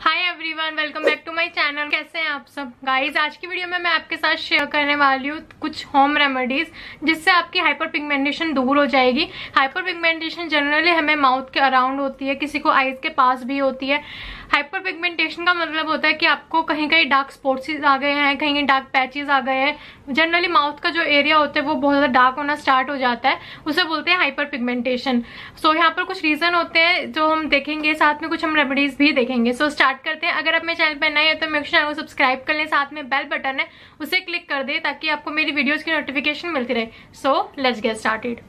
hi everyone welcome back to my channel कैसे हैं आप सब गाइस आज की वीडियो में मैं आपके साथ शेयर करने वाली हूँ कुछ होम रेमेडीज जिससे आपकी हाइपर पिगमेंटेशन दूर हो जाएगी हाइपर पिगमेंटेशन जनरली हमें माउथ के अराउंड होती है किसी को आईज के पास भी होती है हाइपर पिगमेंटेशन का मतलब होता है कि आपको कहीं कहीं डार्क स्पॉट्स आ गए हैं कहीं कहीं डार्क पैचेस आ गए हैं जनरली माउथ का जो एरिया होता है वो बहुत ज़्यादा डार्क होना स्टार्ट हो जाता है उसे बोलते हैं हाइपर पिगमेंटेशन सो यहाँ पर कुछ रीज़न होते हैं जो हम देखेंगे साथ में कुछ हम रेमेडीज़ भी देखेंगे सो so, स्टार्ट करते हैं अगर आप मेरे चैनल पर नए हैं तो मेरे चैनल को सब्सक्राइब कर लें साथ में बेल बटन है उसे क्लिक कर दें ताकि आपको मेरी वीडियोज़ की नोटिफिकेशन मिलती रहे so let's get started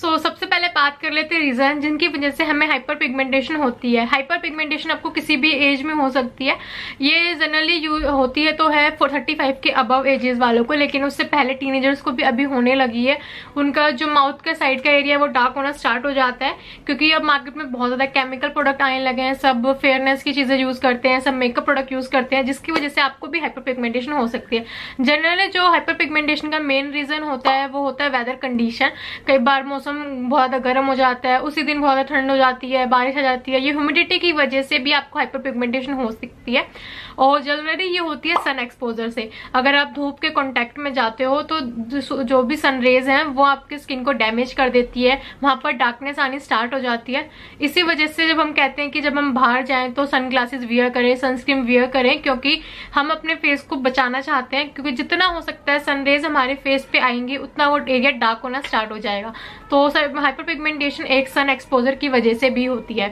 so so, सबसे पहले बात कर लेते हैं रीज़न जिनकी वजह से हमें हाइपर पिगमेंटेशन होती है हाइपर पिगमेंटेशन आपको किसी भी एज में हो सकती है ये जनरली होती है तो है फोर थर्टी फाइव के अबव एजेस वालों को लेकिन उससे पहले टीनेजर्स को भी अभी होने लगी है उनका जो माउथ का साइड का एरिया है वो डार्क होना स्टार्ट हो जाता है क्योंकि अब मार्केट में बहुत ज़्यादा केमिकल प्रोडक्ट आने लगे हैं सब फेयरनेस की चीज़ें यूज़ करते हैं सब मेकअप प्रोडक्ट यूज़ करते हैं जिसकी वजह से आपको भी हाइपर पिगमेंटेशन हो सकती है जनरली जो हाइपर पिगमेंटेशन का मेन रीज़न होता है वो होता है वेदर कंडीशन कई बार मौसम मौसम बहुत ज़्यादा गर्म हो जाता है उसी दिन बहुत ज़्यादा ठंड हो जाती है बारिश आ जाती है ये ह्यूमिडिटी की वजह से भी आपको हाइपर पिगमेंटेशन हो सकती है और जनरली ये होती है सन एक्सपोजर से अगर आप धूप के कॉन्टैक्ट में जाते हो तो जो भी सन रेज हैं वो आपकी स्किन को डैमेज कर देती है वहाँ पर डार्कनेस आनी स्टार्ट हो जाती है इसी वजह से जब हम कहते हैं कि जब हम बाहर जाएँ तो सन ग्लासेज वियर करें सनस्क्रीन वियर करें क्योंकि हम अपने फेस को बचाना चाहते हैं क्योंकि जितना हो सकता है सनरेज हमारे फेस पे आएंगे उतना वो एरिया डार्क होना स्टार्ट हो जाएगा तो तो हाइपर पिगमेंटेशन एक सन एक्सपोजर की वजह से भी होती है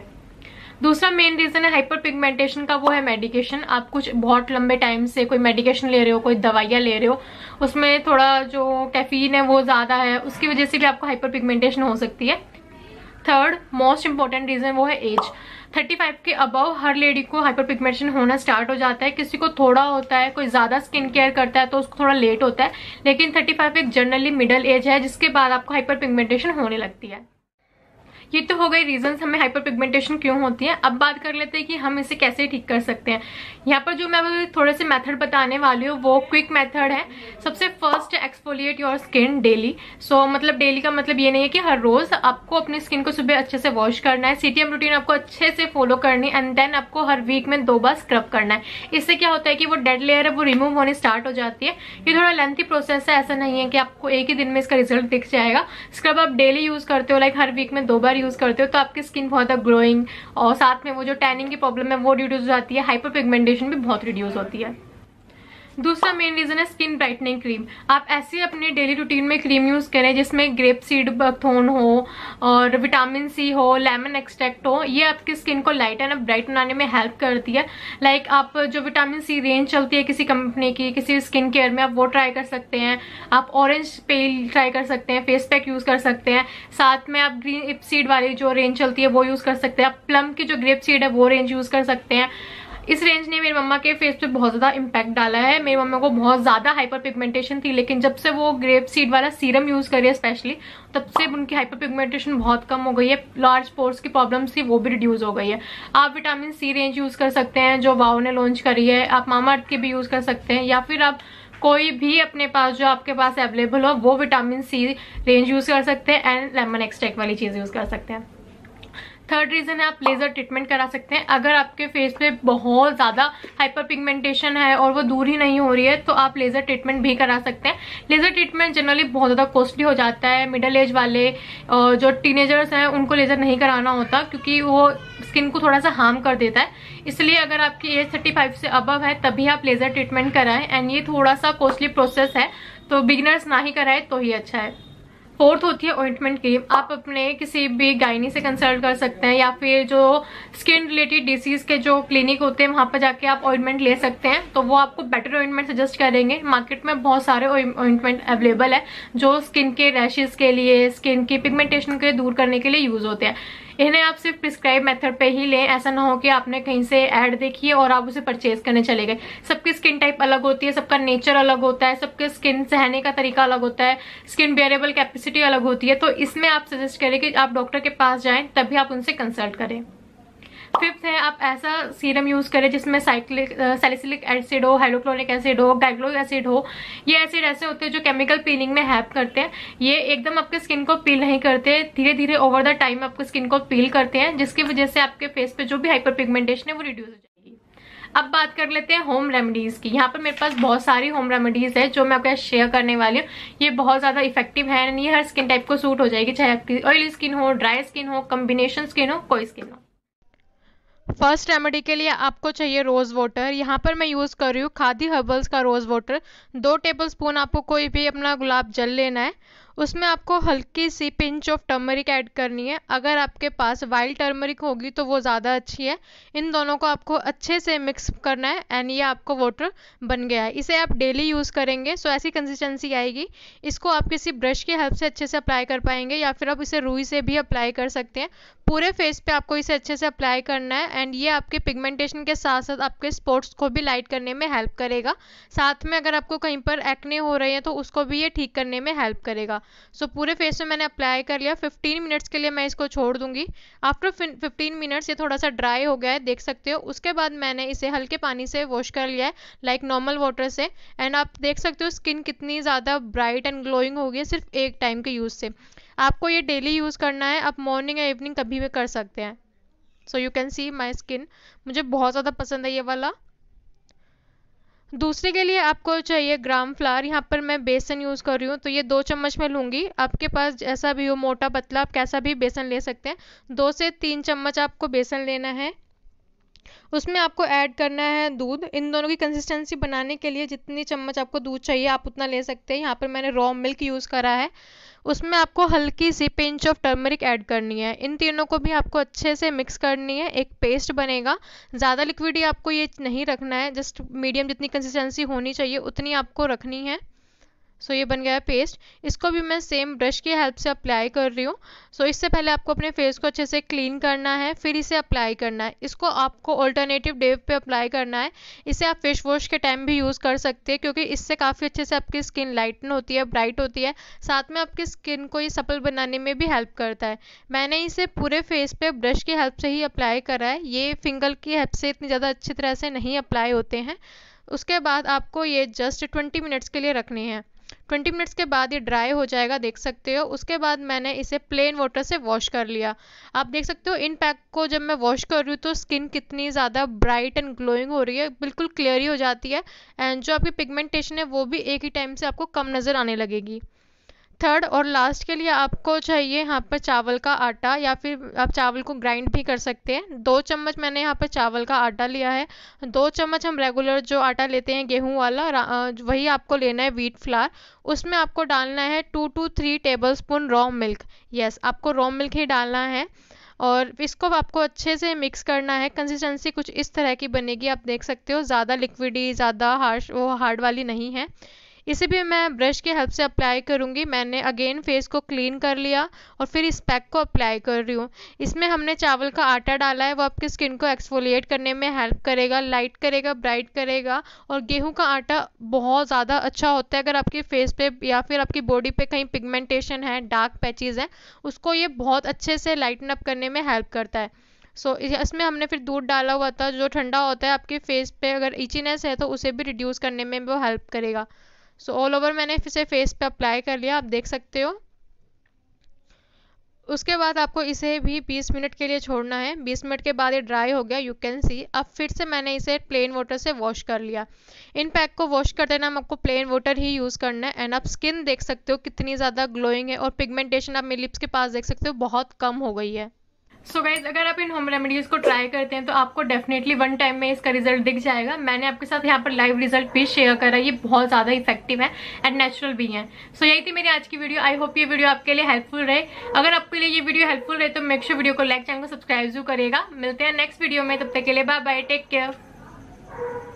दूसरा मेन रीज़न है हाइपर पिगमेंटेशन का वो है मेडिकेशन आप कुछ बहुत लंबे टाइम से कोई मेडिकेशन ले रहे हो कोई दवाइयाँ ले रहे हो उसमें थोड़ा जो कैफीन है वो ज़्यादा है उसकी वजह से भी आपको हाइपर पिगमेंटेशन हो सकती है थर्ड मोस्ट इम्पॉर्टेंट रीज़न वो है एज 35 के अबव हर लेडी को हाइपर पिगमेंटेशन होना स्टार्ट हो जाता है किसी को थोड़ा होता है कोई ज़्यादा स्किन केयर करता है तो उसको थोड़ा लेट होता है लेकिन 35 एक जनरली मिडल एज है जिसके बाद आपको हाइपर पिगमेंटेशन होने लगती है ये तो हो गई रीजन हमें हाइपर पिगमेंटेशन क्यों होती है अब बात कर लेते हैं कि हम इसे कैसे ठीक कर सकते हैं यहाँ पर जो मैं थोड़े से मेथड बताने वाली हूँ वो क्विक मेथड है सबसे first exfoliate your skin daily so मतलब डेली का मतलब ये नहीं है कि हर रोज आपको अपनी स्किन को सुबह अच्छे से वॉश करना है सीटीएम रूटीन आपको अच्छे से फॉलो करनी एंड देन आपको हर वीक में दो बार स्क्रब करना है इससे क्या होता है कि वो डेड लेयर है वो रिमूव होने स्टार्ट हो जाती है ये थोड़ा लेंथी प्रोसेस है ऐसा नहीं है कि आपको एक ही दिन में इसका रिजल्ट दिख जाएगा स्क्रब आप डेली यूज करते हो लाइक हर वीक में दो बार यूज़ करते हो तो आपकी स्किन बहुत ज़्यादा ग्लोइंग और साथ में वो जो टैनिंग की प्रॉब्लम है वो रिड्यूज हो जाती है हाइपर पिगमेंटेशन भी बहुत रिड्यूज होती है दूसरा मेन रीज़न है स्किन ब्राइटनिंग क्रीम आप ऐसे अपने डेली रूटीन में क्रीम यूज़ करें जिसमें ग्रेप सीड बथोन हो और विटामिन सी हो लेमन एक्सट्रैक्ट हो ये आपकी स्किन को लाइट एंड ब्राइट बनाने में हेल्प करती है लाइक like आप जो विटामिन सी रेंज चलती है किसी कंपनी की किसी स्किन केयर में आप वो ट्राई कर सकते हैं आप ऑरेंज पेल ट्राई कर सकते हैं फेस पैक यूज़ कर सकते हैं साथ में आप ग्रीन सीड वाली जो रेंज चलती है वो यूज़ कर सकते हैं आप प्लम की जो ग्रेप सीड है वो रेंज यूज़ कर सकते हैं इस रेंज ने मेरी मम्मा के फेस पे बहुत ज़्यादा इम्पैक्ट डाला है मेरी मम्मा को बहुत ज़्यादा हाइपर पिगमेंटेशन थी लेकिन जब से वो ग्रेप सीड वाला सीरम यूज़ करी है स्पेशली तब से उनकी हाइपर पिगमेंटेशन बहुत कम हो गई है लार्ज पोर्स की प्रॉब्लम थी वो भी रिड्यूज़ हो गई है आप विटामिन सी रेंज यूज़ कर सकते हैं जो वाओ ने लॉन्च करी है आप मामा अर्थ के भी यूज़ कर सकते हैं या फिर आप कोई भी अपने पास जो आपके पास अवेलेबल हो वो विटामिन सी रेंज यूज़ कर सकते हैं एंड लेमन एक्सट्रैक्ट वाली चीज़ यूज़ कर सकते हैं थर्ड रीज़न है आप लेज़र ट्रीटमेंट करा सकते हैं अगर आपके फेस पे बहुत ज़्यादा हाइपर पिगमेंटेशन है और वो दूर ही नहीं हो रही है तो आप लेज़र ट्रीटमेंट भी करा सकते हैं लेज़र ट्रीटमेंट जनरली बहुत ज़्यादा कॉस्टली हो जाता है मिडल एज वाले जो टीनेजर्स हैं उनको लेज़र नहीं कराना होता क्योंकि वो स्किन को थोड़ा सा हार्म कर देता है इसलिए अगर आपकी एज थर्टी फाइव से अबव है तभी आप लेज़र ट्रीटमेंट कराएं एंड ये थोड़ा सा कॉस्टली प्रोसेस है तो बिगिनर्स ना ही कराए तो ही अच्छा है फोर्थ होती है ऑइंटमेंट क्रीम आप अपने किसी भी गायनी से कंसल्ट कर सकते हैं या फिर जो स्किन रिलेटेड डिसीज के जो क्लिनिक होते हैं वहाँ पर जाके आप ऑइंटमेंट ले सकते हैं तो वो आपको बेटर ऑइंटमेंट सजेस्ट करेंगे मार्केट में बहुत सारे ऑइंटमेंट अवेलेबल है जो स्किन के रैशेज के लिए स्किन की पिगमेंटेशन के लिए दूर करने के लिए यूज होते हैं इन्हें आप सिर्फ प्रिस्क्राइब मेथड पे ही लें ऐसा ना हो कि आपने कहीं से ऐड देखी है और आप उसे परचेज करने चले गए सबकी स्किन टाइप अलग होती है सबका नेचर अलग होता है सबके स्किन सहने का तरीका अलग होता है स्किन बेरेबल कैपेसिटी अलग होती है तो इसमें आप सजेस्ट करें कि आप डॉक्टर के पास जाएं तभी आप उनसे कंसल्ट करें फिफ्थ है आप ऐसा सीरम यूज़ करें जिसमें साइक्लिक सेलिसिलिक एसिड हो हाइड्रोक्लोरिक एसिड हो डाइक्लोरिक एसिड हो ये एसिड ऐसे होते हैं जो केमिकल पीलिंग में हैप करते हैं ये एकदम आपके स्किन को पील नहीं करते धीरे धीरे ओवर द टाइम आपके स्किन को पील करते हैं जिसकी वजह से आपके फेस पे जो भी हाइपर पिगमेंटेशन है वो रिड्यूस हो जाएगी अब बात कर लेते हैं होम रेमेडीज़ की यहाँ पर मेरे पास बहुत सारी होम रेमेडीज़ है जो मैं आपके साथ शेयर करने वाली हूँ ये बहुत ज़्यादा इफेक्टिव है ये हर स्किन टाइप को सूट हो जाएगी चाहे आपकी ऑयली स्किन हो ड्राई स्किन हो कम्बिनेशन स्किन हो कोई स्किन हो फर्स्ट रेमेडी के लिए आपको चाहिए रोज़ वाटर यहाँ पर मैं यूज़ कर रही हूँ खादी हर्बल्स का रोज़ वाटर दो टेबल स्पून आपको कोई भी अपना गुलाब जल लेना है उसमें आपको हल्की सी पिंच ऑफ टर्मरिक ऐड करनी है अगर आपके पास वाइल्ड टर्मरिक होगी तो वो ज़्यादा अच्छी है इन दोनों को आपको अच्छे से मिक्स करना है एंड ये आपको वाटर बन गया है इसे आप डेली यूज़ करेंगे सो ऐसी कंसिस्टेंसी आएगी इसको आप किसी ब्रश की हेल्प से अच्छे से अप्लाई कर पाएंगे या फिर आप इसे रूई से भी अप्लाई कर सकते हैं पूरे फेस पे आपको इसे अच्छे से अप्लाई करना है एंड ये आपके पिगमेंटेशन के साथ साथ आपके स्पॉट्स को भी लाइट करने में हेल्प करेगा साथ में अगर आपको कहीं पर एक्ने हो रहे हैं तो उसको भी ये ठीक करने में हेल्प करेगा सो so, पूरे फेस में मैंने अप्लाई कर लिया 15 मिनट्स के लिए मैं इसको छोड़ दूंगी आफ्टर 15 मिनट्स ये थोड़ा सा ड्राई हो गया है देख सकते हो उसके बाद मैंने इसे हल्के पानी से वॉश कर लिया है लाइक नॉर्मल वाटर से एंड आप देख सकते हो स्किन कितनी ज़्यादा ब्राइट एंड ग्लोइंग होगी सिर्फ एक टाइम के यूज़ से आपको ये डेली यूज़ करना है आप मॉर्निंग या इवनिंग कभी भी कर सकते हैं so you can see my skin मुझे बहुत ज़्यादा पसंद है ये वाला दूसरे के लिए आपको चाहिए ग्राम फ्लावर यहाँ पर मैं बेसन यूज़ कर रही हूँ तो ये दो चम्मच मैं लूँगी आपके पास जैसा भी हो मोटा पतला आप कैसा भी बेसन ले सकते हैं दो से तीन चम्मच आपको बेसन लेना है उसमें आपको ऐड करना है दूध इन दोनों की कंसिस्टेंसी बनाने के लिए जितनी चम्मच आपको दूध चाहिए आप उतना ले सकते हैं यहाँ पर मैंने रॉ मिल्क यूज़ करा है उसमें आपको हल्की सी पिंच ऑफ टर्मरिक ऐड करनी है इन तीनों को भी आपको अच्छे से मिक्स करनी है एक पेस्ट बनेगा ज़्यादा लिक्विड आपको ये नहीं रखना है जस्ट मीडियम जितनी कंसिस्टेंसी होनी चाहिए उतनी आपको रखनी है सो so, ये बन गया पेस्ट इसको भी मैं सेम ब्रश की हेल्प से अप्लाई कर रही हूँ सो so, इससे पहले आपको अपने फेस को अच्छे से क्लीन करना है फिर इसे अप्लाई करना है इसको आपको ऑल्टरनेटिव डे पे अप्लाई करना है इसे आप फेस वॉश के टाइम भी यूज़ कर सकते हैं क्योंकि इससे काफ़ी अच्छे से आपकी स्किन लाइटन होती है ब्राइट होती है साथ में आपकी स्किन को ये सफल बनाने में भी हेल्प करता है मैंने इसे पूरे फेस पर ब्रश की हेल्प से ही अप्लाई करा है ये फिंगर की हेल्प से इतनी ज़्यादा अच्छी तरह से नहीं अप्लाई होते हैं उसके बाद आपको ये जस्ट ट्वेंटी मिनट्स के लिए रखनी है 20 मिनट्स के बाद ये ड्राई हो जाएगा देख सकते हो उसके बाद मैंने इसे प्लेन वाटर से वॉश कर लिया आप देख सकते हो इन पैक को जब मैं वॉश कर रही हूँ तो स्किन कितनी ज़्यादा ब्राइट एंड ग्लोइंग हो रही है बिल्कुल क्लियर ही हो जाती है एंड जो आपकी पिगमेंटेशन है वो भी एक ही टाइम से आपको कम नज़र आने लगेगी थर्ड और लास्ट के लिए आपको चाहिए यहाँ पर चावल का आटा या फिर आप चावल को ग्राइंड भी कर सकते हैं दो चम्मच मैंने यहाँ पर चावल का आटा लिया है दो चम्मच हम रेगुलर जो आटा लेते हैं गेहूँ वाला वही आपको लेना है व्हीट फ्लार उसमें आपको डालना है two to three tablespoon raw milk yes आपको रॉ मिल्क ही डालना है और इसको आपको अच्छे से मिक्स करना है कंसिस्टेंसी कुछ इस तरह की बनेगी आप देख सकते हो ज़्यादा लिक्विडी ज़्यादा हार्श वो हार्ड वाली नहीं है इसे भी मैं ब्रश के हेल्प से अप्लाई करूँगी मैंने अगेन फेस को क्लीन कर लिया और फिर इस पैक को अप्लाई कर रही हूँ इसमें हमने चावल का आटा डाला है वो आपकी स्किन को एक्सफोलिएट करने में हेल्प करेगा लाइट करेगा ब्राइट करेगा और गेहूँ का आटा बहुत ज़्यादा अच्छा होता है अगर आपके फेस पे या फिर आपकी बॉडी पे कहीं पिगमेंटेशन है डार्क पैचेज़ हैं उसको ये बहुत अच्छे से लाइटन अप करने में हेल्प करता है सो so, इसमें हमने फिर दूध डाला हुआ था जो ठंडा होता है आपके फेस पे अगर इचीनेस है तो उसे भी रिड्यूस करने में वो हेल्प करेगा सो ऑल ओवर मैंने इसे फेस पे अप्लाई कर लिया आप देख सकते हो उसके बाद आपको इसे भी 20 मिनट के लिए छोड़ना है 20 मिनट के बाद ये ड्राई हो गया यू कैन सी अब फिर से मैंने इसे प्लेन वाटर से वॉश कर लिया इन पैक को वॉश करते हम आपको प्लेन वाटर ही यूज़ करना है एंड आप स्किन देख सकते हो कितनी ज़्यादा ग्लोइंग है और पिगमेंटेशन आप मेरे लिप्स के पास देख सकते हो बहुत कम हो गई है सो so गाइज अगर आप इन होम रेमेडीज को ट्राई करते हैं तो आपको डेफिनेटली वन टाइम में इसका रिजल्ट दिख जाएगा मैंने आपके साथ यहाँ पर लाइव रिजल्ट भी शेयर करा ये बहुत ज्यादा इफेक्टिव है एंड नेचुरल भी है सो so यही थी मेरी आज की वीडियो आई होप ये वीडियो आपके लिए हेल्पफुल रहे अगर आपके लिए ये वीडियो हेल्पफुल रहे तो मेक sure वीडियो को लाइक चैनल को सब्सक्राइब जरूर करेगा मिलते हैं नेक्स्ट वीडियो में तब तक के लिए बाय बाय टेक केयर